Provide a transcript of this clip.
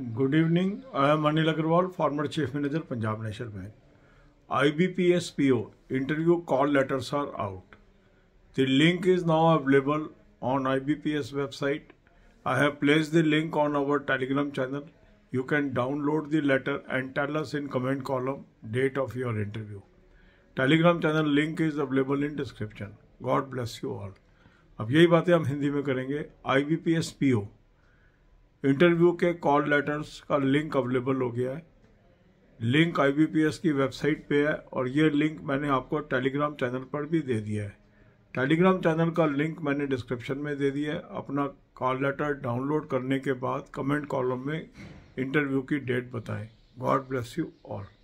good evening I am Anil Agrawal former chief manager Punjab National Bank I B P S P O interview call letters are out the link is now available on IBPS website I have place the link on our Telegram channel you can download the letter and tell us in comment column date of your interview Telegram channel link is available in description God bless you all अब यही बातें हम हिंदी में करेंगे I B P S P O interview के call letters का link available हो गया है लिंक आईबीपीएस की वेबसाइट पे है और ये लिंक मैंने आपको टेलीग्राम चैनल पर भी दे दिया है टेलीग्राम चैनल का लिंक मैंने डिस्क्रिप्शन में दे दिया है अपना कॉल लेटर डाउनलोड करने के बाद कमेंट कॉलम में इंटरव्यू की डेट बताएं गॉड ब्लेस यू ऑल